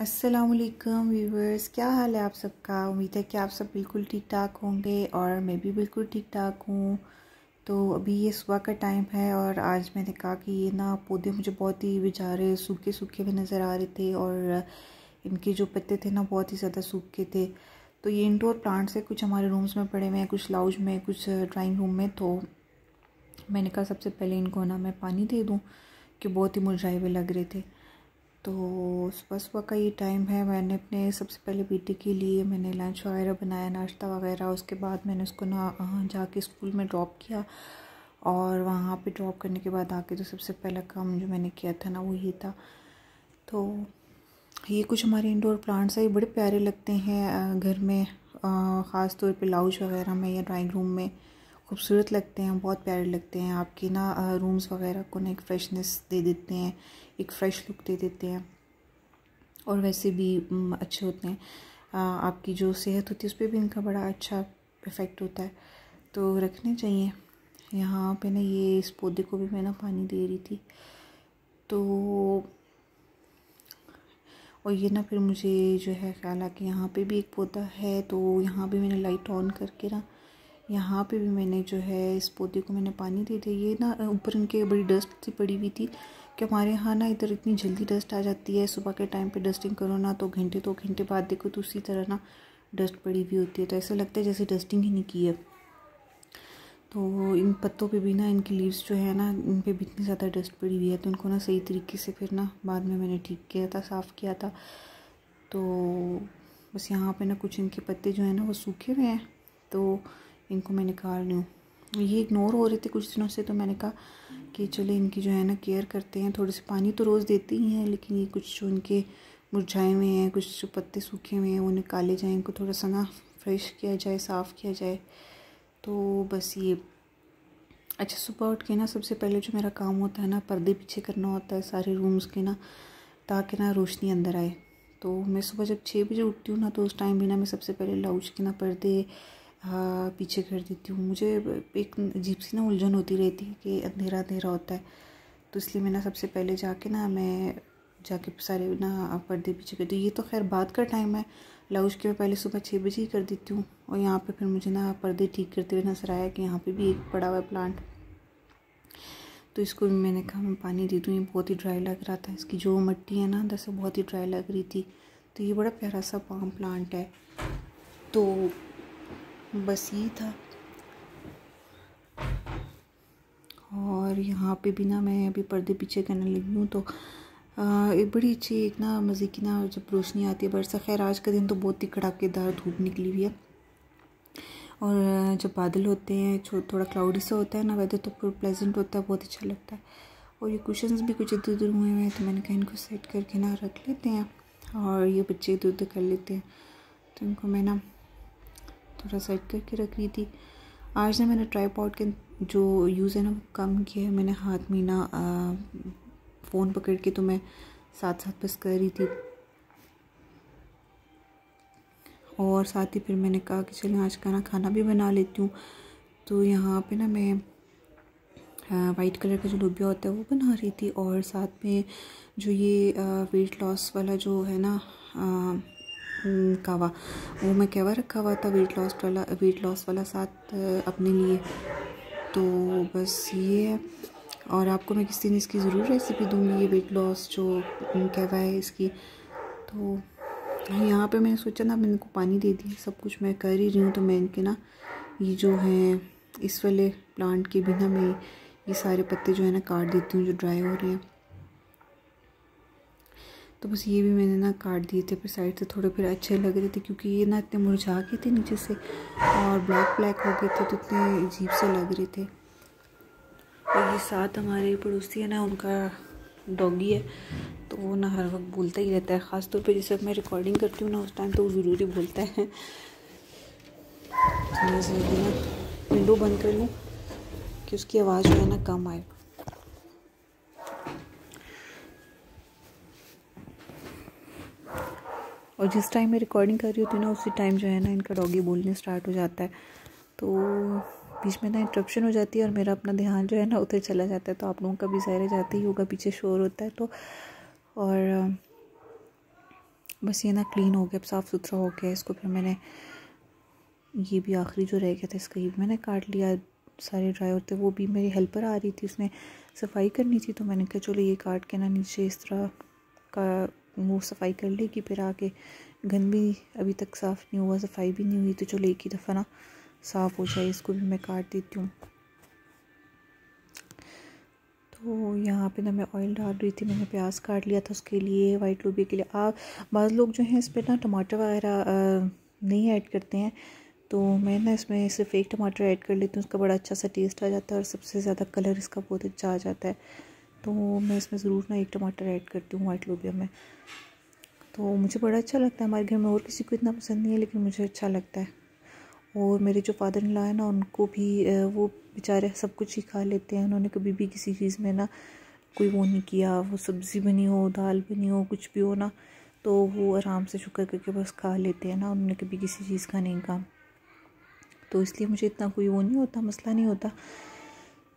असलकम व्यूवर्स क्या हाल है आप सबका उम्मीद है कि आप सब बिल्कुल ठीक ठाक होंगे और मैं भी बिल्कुल ठीक ठाक हूँ तो अभी ये सुबह का टाइम है और आज मैंने कहा कि ये ना पौधे मुझे बहुत ही बेचारे सूखे सूखे हुए नज़र आ रहे थे और इनके जो पत्ते थे ना बहुत ही ज़्यादा सूखे थे तो ये इंडोर प्लांट्स है कुछ हमारे रूम्स में पड़े हुए हैं कुछ लाउज में कुछ ड्राइंग रूम में तो मैंने कहा सबसे पहले इनको ना मैं पानी दे दूँ कि बहुत ही मुरझाए हुए लग रहे थे तो सुबह सुबह का ये टाइम है मैंने अपने सबसे पहले बेटे के लिए मैंने लंच वगैरह बनाया नाश्ता वगैरह उसके बाद मैंने उसको ना जाके स्कूल में ड्रॉप किया और वहाँ पे ड्रॉप करने के बाद आके तो सबसे पहला काम जो मैंने किया था ना वो ये था तो ये कुछ हमारे इंडोर प्लांट्स हैं ये बड़े प्यारे लगते हैं घर में ख़ास तौर पर लाउज वगैरह में या ड्राइंग रूम में खूबसूरत लगते हैं बहुत प्यारे लगते हैं आपके ना रूम्स वगैरह को ना एक फ्रेशनेस दे देते हैं एक फ़्रेश लुक दे देते हैं और वैसे भी अच्छे होते हैं आपकी जो सेहत होती है उस पर भी इनका बड़ा अच्छा इफ़ेक्ट होता है तो रखने चाहिए यहाँ पे ना ये इस पौधे को भी मैं ना पानी दे रही थी तो और ये ना फिर मुझे जो है ख्याल आ कि यहाँ पे भी एक पौधा है तो यहाँ भी मैंने लाइट ऑन करके ना यहाँ पे भी मैंने जो है इस पौधे को मैंने पानी दे दिया ये ना ऊपर इनके बड़ी डस्ट सी पड़ी हुई थी कि हमारे यहाँ ना इधर इतनी जल्दी डस्ट आ जाती है सुबह के टाइम पे डस्टिंग करो ना तो घंटे दो तो घंटे बाद देखो तो उसी तरह ना डस्ट पड़ी हुई होती है तो ऐसा लगता है जैसे डस्टिंग ही नहीं की है तो इन पत्तों पर भी ना इनकी लीव्स जो है ना इन पर भी इतनी ज़्यादा डस्ट पड़ी हुई है तो इनको ना सही तरीके से फिर ना बाद में मैंने ठीक किया था साफ़ किया था तो बस यहाँ पे ना कुछ इनके पत्ते जो है ना वो सूखे हुए हैं तो इनको मैं निकाल रही हूँ ये इग्नोर हो रहे थे कुछ दिनों से तो मैंने कहा कि चले इनकी जो है ना केयर करते हैं थोड़े से पानी तो रोज़ देते ही हैं लेकिन ये कुछ जो इनके मुरझाए हुए हैं कुछ जो पत्ते सूखे हुए हैं वो निकाले जाएँ इनको थोड़ा सा ना फ्रेश किया जाए साफ़ किया जाए तो बस ये अच्छा सुबह उठ के ना सबसे पहले जो मेरा काम होता है ना पर्दे पीछे करना होता है सारे रूम्स के ना ताकि ना रोशनी अंदर आए तो मैं सुबह जब छः बजे उठती हूँ ना तो उस टाइम भी ना मैं सबसे पहले लाउच के ना पर्दे हाँ, पीछे कर देती हूँ मुझे एक अजीब सी ना उलझन होती रहती है कि अंधेरा अंधेरा होता है तो इसलिए मैं ना सबसे पहले जाके ना मैं जाके सारे ना पर्दे पीछे कर दी ये तो खैर बात का टाइम है लाउज के मैं पहले सुबह छः बजे ही कर देती हूँ और यहाँ पे फिर मुझे ना पर्दे ठीक करते हुए नजर आया कि यहाँ पे भी एक पड़ा हुआ प्लांट तो इसको भी मैंने कहा मैं पानी दे दूँ ये बहुत ही ड्राई लग रहा था इसकी जो मट्टी है ना अंदर से बहुत ही ड्राई लग रही थी तो ये बड़ा प्यारा सा पाम प्लांट है तो बस ये था और यहाँ पे भी ना मैं अभी पर्दे पीछे करने लगी हूँ तो आ, एक बड़ी अच्छी एक ना मज़े की ना जब रोशनी आती है बरसा खैर आज का दिन तो बहुत ही कड़ाकेदार धूप निकली हुई है और जब बादल होते हैं थोड़ा क्लाउडी सा होता है ना वेदर तो पूरा प्लेजेंट होता है बहुत अच्छा लगता है और ये कुशंस भी कुछ इधर उधर हुए हुए हैं तो मैंने कहा इनको सेट करके ना रख लेते हैं और ये बच्चे इधर उधर कर लेते हैं तो इनको मैं ना थोड़ा सेट करके रख रही थी आज ना मैंने ट्राईपॉड के जो यूज़ है ना कम किया है मैंने हाथ में ना फ़ोन पकड़ के तो मैं साथ साथ बस कर रही थी और साथ ही फिर मैंने कहा कि चलें आज का ना खाना भी बना लेती हूँ तो यहाँ पे ना मैं वाइट कलर का जो लोबिया होता है वो बना रही थी और साथ में जो ये वेट लॉस वाला जो है ना हम्म, कावा वो मैं कहवा रखा हुआ था वेट लॉस वाला वेट लॉस वाला साथ अपने लिए तो बस ये है और आपको मैं किसी दिन इसकी ज़रूर रेसिपी दूंगी ये वेट लॉस जो कहवा है इसकी तो यहाँ पे मैंने सोचा ना मैंने को पानी दे दी सब कुछ मैं कर ही रही हूँ तो मैं इनके ना ये जो है इस वाले प्लांट के बिना मैं ये सारे पत्ते जो है ना काट देती हूँ जो ड्राई हो रहे हैं तो बस ये भी मैंने ना काट दिए थे फिर साइड से थोड़े फिर अच्छे लग रहे थे क्योंकि ये ना इतने मुरझा गए थे नीचे से और ब्लैक ब्लैक हो गए थे तो इतने अजीब से लग रहे थे और ये साथ हमारे पड़ोसी है ना उनका डॉगी है तो वो ना हर वक्त बोलता ही रहता है ख़ासतौर पर जैसे मैं रिकॉर्डिंग करती हूँ ना उस टाइम तो वो ज़रूरी बोलता है विंडो बंद कर लूँ कि उसकी आवाज़ जो है ना कम आए और जिस टाइम मैं रिकॉर्डिंग कर रही होती हूँ ना उसी टाइम जो है ना इनका डॉगी बोलने स्टार्ट हो जाता है तो बीच में ना इंटरप्शन हो जाती है और मेरा अपना ध्यान जो है ना उधर चला जाता है तो आप लोगों का भी ज़ाहिर जाते ही होगा पीछे शोर होता है तो और बस ये ना क्लीन हो गया अब साफ़ सुथरा हो गया इसको फिर मैंने ये भी आखिरी जो रह गया था इसका ये भी मैंने काट लिया सारे ड्राई होते वो भी मेरी हेल्पर आ रही थी उसने सफाई करनी थी तो मैंने कहा चलो ये काट के ना नीचे इस तरह का मुंह सफाई कर लेगी फिर आके गंद भी अभी तक साफ़ नहीं हुआ सफाई भी नहीं हुई तो चलो एक ही दफ़ा ना साफ़ हो जाए इसको भी मैं काट देती हूँ तो यहाँ पे ना मैं ऑयल डाल रही थी मैंने प्याज काट लिया था उसके लिए वाइट लोबी के लिए आप बाद लोग जो हैं इस पर ना टमाटर वगैरह नहीं ऐड करते हैं तो मैं ना इसमें सिर्फ एक टमाटर ऐड कर लेती हूँ उसका बड़ा अच्छा सा टेस्ट आ जाता है और सबसे ज़्यादा कलर इसका बहुत अच्छा आ जाता है तो मैं इसमें ज़रूर ना एक टमाटर ऐड करती हूँ वाइट लोबिया में तो मुझे बड़ा अच्छा लगता है हमारे घर में और किसी को इतना पसंद नहीं है लेकिन मुझे अच्छा लगता है और मेरे जो फादर इन लॉ है ना उनको भी वो बेचारे सब कुछ ही खा लेते हैं उन्होंने कभी भी किसी चीज़ में ना कोई वो नहीं किया वो सब्ज़ी बनी हो दाल बनी हो कुछ भी हो ना तो वो आराम से शुक्र करके बस खा लेते हैं ना उन्होंने कभी किसी चीज़ का नहीं कहा तो इसलिए मुझे इतना कोई वो नहीं होता मसला नहीं होता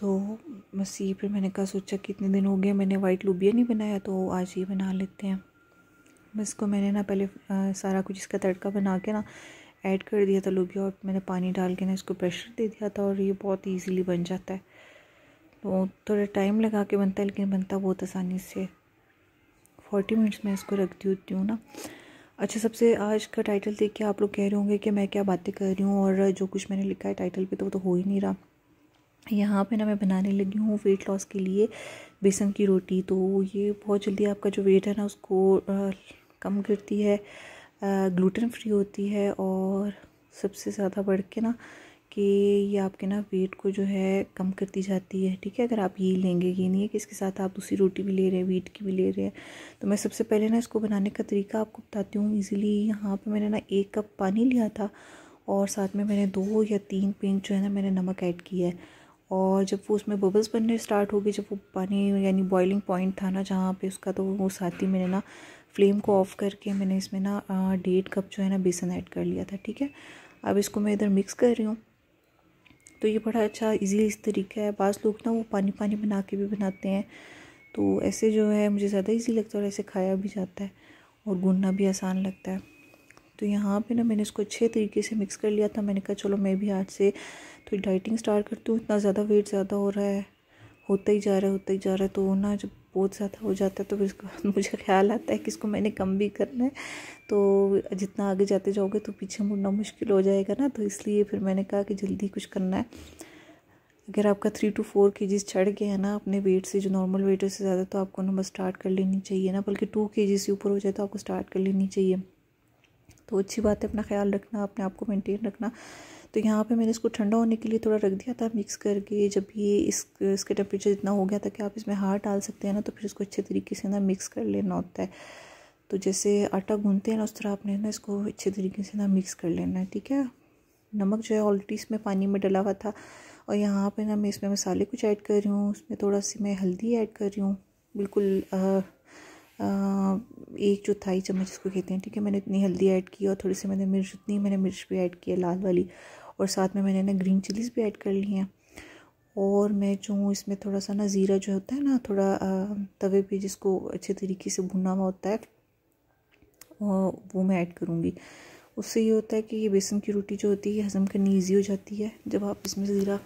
तो बस ये फिर मैंने कहा सोचा कि इतने दिन हो गए मैंने वाइट लोबिया नहीं बनाया तो आज ये बना लेते हैं बस इसको मैंने ना पहले सारा कुछ इसका तड़का बना के ना ऐड कर दिया था लोबिया और मैंने पानी डाल के ना इसको प्रेशर दे दिया था और ये बहुत ईजीली बन जाता है तो थोड़ा टाइम लगा के बनता है लेकिन बनता बहुत आसानी से फोर्टी मिनट्स में इसको रख देती हूँ ना अच्छा सबसे आज का टाइटल देख के आप लोग कह रहे होंगे कि मैं क्या बातें कर रही हूँ और जो कुछ मैंने लिखा है टाइटल पे तो वो तो हो ही नहीं रहा यहाँ पे ना मैं बनाने लगी हूँ वेट लॉस के लिए बेसन की रोटी तो ये बहुत जल्दी आपका जो वेट है ना उसको आ, कम करती है ग्लूटेन फ्री होती है और सबसे ज़्यादा बढ़ के ना कि ये आपके ना वेट को जो है कम करती जाती है ठीक है अगर आप ये लेंगे ये नहीं है कि इसके साथ आप दूसरी रोटी भी ले रहे हैं वीट की भी ले रहे हैं तो मैं सबसे पहले ना इसको बनाने का तरीका आपको बताती हूँ इजीली यहाँ पे मैंने ना एक कप पानी लिया था और साथ में मैंने दो या तीन पिंच जो है ना मैंने नमक ऐड किया है और जब वो उसमें बबल्स बनने स्टार्ट हो जब वो पानी यानी बॉइलिंग पॉइंट था ना जहाँ पे उसका तो वो साथ ही मैंने ना फ्लेम को ऑफ़ करके मैंने इसमें ना डेढ़ कप जो है ना बेसन ऐड कर लिया था ठीक है अब इसको मैं इधर मिक्स कर रही हूँ तो ये बड़ा अच्छा इजी इस तरीका है बास लोग ना वो पानी पानी बना के भी बनाते हैं तो ऐसे जो है मुझे ज़्यादा ईज़ी लगता है और ऐसे खाया भी जाता है और गुनना भी आसान लगता है तो यहाँ पे ना मैंने इसको अच्छे तरीके से मिक्स कर लिया था मैंने कहा चलो मैं भी आज से थोड़ी डाइटिंग स्टार्ट करती हूँ इतना ज़्यादा वेट ज़्यादा हो रहा है होता ही जा रहा है होता ही जा रहा है तो ना जब बहुत ज़्यादा हो जाता है तो फिर बाद मुझे ख्याल आता है कि इसको मैंने कम भी करना है तो जितना आगे जाते जाओगे तो पीछे मुड़ना मुश्किल हो जाएगा ना तो इसलिए फिर मैंने कहा कि जल्दी कुछ करना है अगर आपका थ्री टू फोर के जीज चढ़ गया है ना अपने वेट से जो नॉर्मल वेट से ज़्यादा तो आपको नंबर स्टार्ट कर लेनी चाहिए ना बल्कि टू के से ऊपर हो जाए तो आपको स्टार्ट कर लेनी चाहिए तो अच्छी बात है अपना ख्याल रखना अपने आप को मेनटेन रखना तो यहाँ पे मैंने इसको ठंडा होने के लिए थोड़ा रख दिया था मिक्स करके जब ये इस इसके टेम्परेचर इतना हो गया था कि आप इसमें हार्ट डाल सकते हैं ना तो फिर इसको अच्छे तरीके से ना मिक्स कर लेना होता है तो जैसे आटा गूंथते हैं ना उस तरह आपने ना इसको अच्छे तरीके से ना मिक्स कर लेना है ठीक है नमक जो है ऑलरेडी इसमें पानी में डला हुआ था और यहाँ पर ना मैं इसमें मसाले कुछ ऐड कर रही हूँ उसमें थोड़ा सी मैं हल्दी ऐड कर रही हूँ बिल्कुल आ, एक चौथाई चम्मच इसको कहते हैं ठीक है मैंने इतनी हल्दी ऐड की और थोड़ी सी मैंने मिर्च उतनी मैंने मिर्च भी ऐड की है लाल वाली और साथ में मैंने ना ग्रीन चिलीज़ भी ऐड कर ली हैं और मैं जो हूँ इसमें थोड़ा सा ना ज़ीरा जो होता है ना थोड़ा तवे पे जिसको अच्छे तरीके से भुना हुआ होता है वो मैं ऐड करूँगी उससे ये होता है कि ये बेसन की रोटी जो होती है हज़म करनी ईजी हो जाती है जब आप इसमें ज़ीरा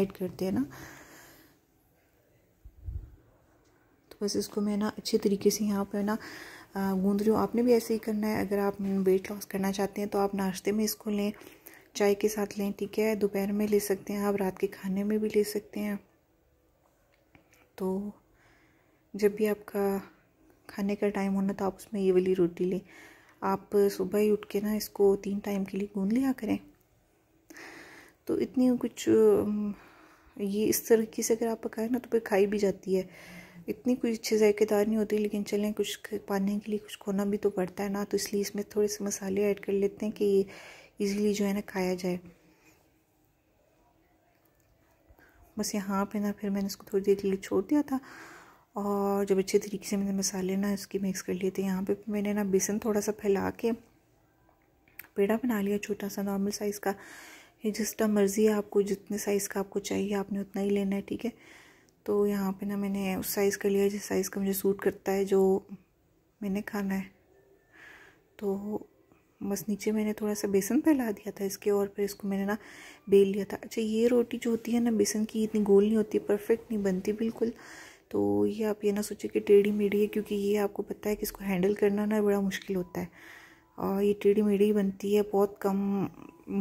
ऐड करते हैं ना बस इसको मैं ना अच्छे तरीके से यहाँ पर ना गूंद रही हूँ आपने भी ऐसे ही करना है अगर आप वेट लॉस करना चाहते हैं तो आप नाश्ते में इसको लें चाय के साथ लें ठीक है दोपहर में ले सकते हैं आप रात के खाने में भी ले सकते हैं तो जब भी आपका खाने का टाइम होना तो आप उसमें ये वाली रोटी लें आप सुबह ही उठ के ना इसको तीन टाइम के लिए गूँध लिया करें तो इतनी कुछ ये इस तरीके से अगर आप पकाए ना तो फिर खाई भी जाती है इतनी कोई अच्छी जायकेदार नहीं होती लेकिन चलें कुछ पाने के लिए कुछ खोना भी तो पड़ता है ना तो इसलिए इसमें थोड़े से मसाले ऐड कर लेते हैं कि ये ईज़िली जो है ना खाया जाए बस यहाँ पे ना फिर मैंने इसको थोड़ी देर के लिए छोड़ दिया था और जब अच्छे तरीके से मैंने मसाले ना इसकी मिक्स कर लिए थे यहाँ पे मैंने ना बेसन थोड़ा सा फैला के पेड़ा बना लिया छोटा सा नॉर्मल साइज़ का ये जिसका मर्ज़ी है आपको जितने साइज़ का आपको चाहिए आपने उतना ही लेना है ठीक है तो यहाँ पे ना मैंने उस साइज़ का लिया जिस साइज़ का मुझे सूट करता है जो मैंने खाना है तो बस नीचे मैंने थोड़ा सा बेसन फैला दिया था इसके और फिर इसको मैंने ना बेल लिया था अच्छा ये रोटी जो होती है ना बेसन की इतनी गोल नहीं होती परफेक्ट नहीं बनती बिल्कुल तो ये आप ये ना सोचिए कि टेढ़ी मेढ़ी है क्योंकि ये आपको पता है कि इसको हैंडल करना ना बड़ा मुश्किल होता है और ये टेढ़ी मेढ़ी बनती है बहुत कम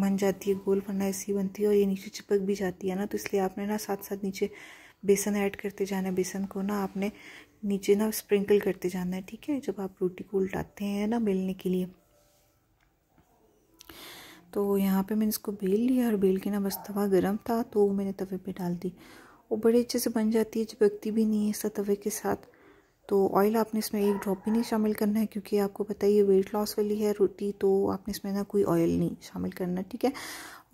बन जाती है गोल बनना ऐसी बनती है और ये नीचे चिपक भी जाती है ना तो इसलिए आपने ना साथ साथ नीचे बेसन ऐड करते जाना है बेसन को ना आपने नीचे ना स्प्रिंकल करते जाना है ठीक है जब आप रोटी को उल्टाते हैं ना बेलने के लिए तो यहाँ पे मैंने इसको बेल लिया और बेल के ना बस तवा गर्म था तो मैंने तवे पे डाल दी वो बड़े अच्छे से बन जाती है चिपकती भी नहीं है इसका तवे के साथ तो ऑयल आपने इसमें एक ड्रॉप भी नहीं शामिल करना है क्योंकि आपको पता है ये वेट लॉस वाली है रोटी तो आपने इसमें ना कोई ऑयल नहीं शामिल करना ठीक है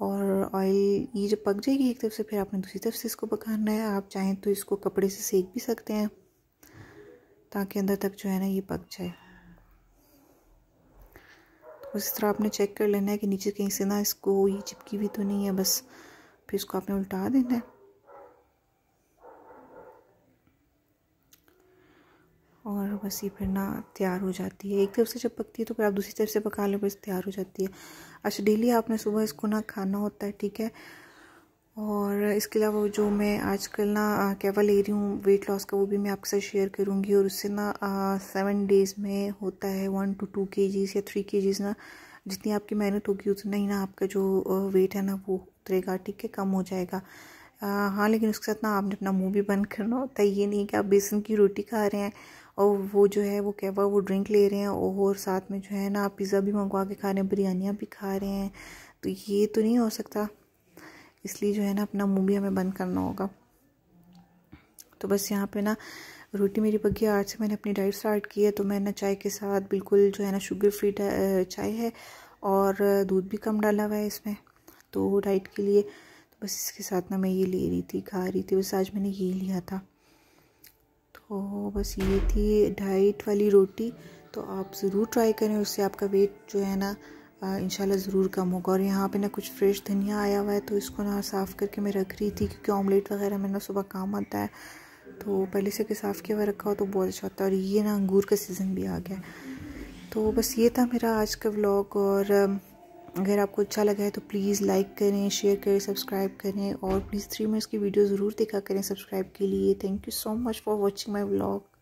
और ऑयल ये जब पक जाएगी एक तरफ से फिर आपने दूसरी तरफ से इसको पकाना है आप चाहें तो इसको कपड़े से सेक भी सकते हैं ताकि अंदर तक जो है ना ये पक जाए तो तरह आपने चेक कर लेना है कि नीचे कहीं से ना इसको ये चिपकी हुई तो नहीं है बस फिर इसको आपने उल्टा देना है और ये फिर ना तैयार हो जाती है एक तरफ से जब पकती है तो फिर आप दूसरी तरफ से पका लें बस तैयार हो जाती है अच्छा डेली आपने सुबह इसको ना खाना होता है ठीक है और इसके अलावा जो मैं आजकल ना कैवा ले रही हूँ वेट लॉस का वो भी मैं आपके साथ शेयर करूँगी और उससे ना सेवन डेज़ में होता है वन टू टू के या थ्री के ना जितनी आपकी मेहनत होगी उतना ही ना आपका जो वेट है ना वो उतरेगा ठीक है कम हो जाएगा हाँ लेकिन उसके साथ ना आपने अपना मुंह भी बंद करना होता है ये नहीं कि आप बेसन की रोटी खा रहे हैं और वो जो है वो हुआ वो ड्रिंक ले रहे हैं और साथ में जो है ना आप पिज़्ज़ा भी मंगवा के खा रहे हैं बिरयानियाँ भी खा रहे हैं तो ये तो नहीं हो सकता इसलिए जो है ना अपना मुँह भी हमें बंद करना होगा तो बस यहाँ पे ना रोटी मेरी गई आज से मैंने अपनी डाइट स्टार्ट की है तो मैं ना चाय के साथ बिल्कुल जो है ना शुगर फ्री चाय है और दूध भी कम डाला हुआ है इसमें तो डाइट के लिए तो बस इसके साथ ना मैं ये ले रही थी खा रही थी बस आज मैंने ये लिया था और बस ये थी डाइट वाली रोटी तो आप ज़रूर ट्राई करें उससे आपका वेट जो है ना इन ज़रूर कम होगा और यहाँ पे ना कुछ फ्रेश धनिया आया हुआ है तो इसको ना साफ़ करके मैं रख रही थी क्योंकि ऑमलेट वगैरह में ना सुबह काम आता है तो पहले से साफ़ किया हुआ रखा हो तो बहुत अच्छा होता है और ये ना अंगूर का सीज़न भी आ गया तो बस ये था मेरा आज का व्लॉग और अगर आपको अच्छा लगा है तो प्लीज़ लाइक करें शेयर करें सब्सक्राइब करें और प्लीज़ थ्री मिनट्स की वीडियो ज़रूर देखा करें सब्सक्राइब के लिए thank you so much for watching my blog